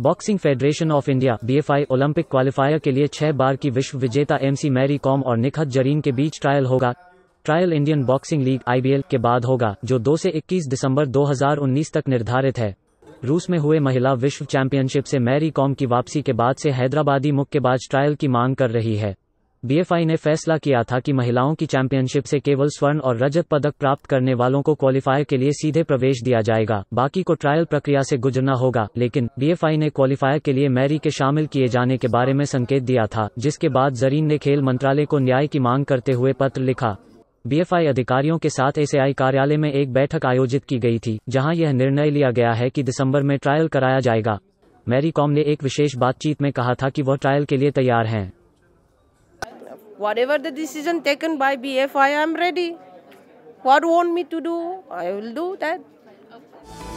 Boxing federation of India आई Olympic qualifier के लिए छह बार की विश्व विजेता एमसी मैरी कॉम और निखत जरीन के बीच ट्रायल होगा trial Indian boxing league IBL के बाद होगा जो 2 से 21 दिसंबर 2019 तक निर्धारित है रूस में हुए महिला विश्व चैंपियनशिप से मैरी कॉम की वापसी के बाद से हैदराबादी मुक्केबाज ट्रायल की मांग कर रही है बी ने फैसला किया था कि महिलाओं की चैंपियनशिप से केवल स्वर्ण और रजत पदक प्राप्त करने वालों को क्वालिफायर के लिए सीधे प्रवेश दिया जाएगा बाकी को ट्रायल प्रक्रिया से गुजरना होगा लेकिन बी ने क्वालिफायर के लिए मैरी के शामिल किए जाने के बारे में संकेत दिया था जिसके बाद जरीन ने खेल मंत्रालय को न्याय की मांग करते हुए पत्र लिखा बी अधिकारियों के साथ एस कार्यालय में एक बैठक आयोजित की गई थी जहां यह निर्णय लिया गया है कि दिसंबर में ट्रायल कराया जाएगा मैरी कॉम ने एक विशेष बातचीत में कहा था कि वह ट्रायल के लिए तैयार हैं Whatever the decision taken by BFI, I am ready. What want me to do, I will do that.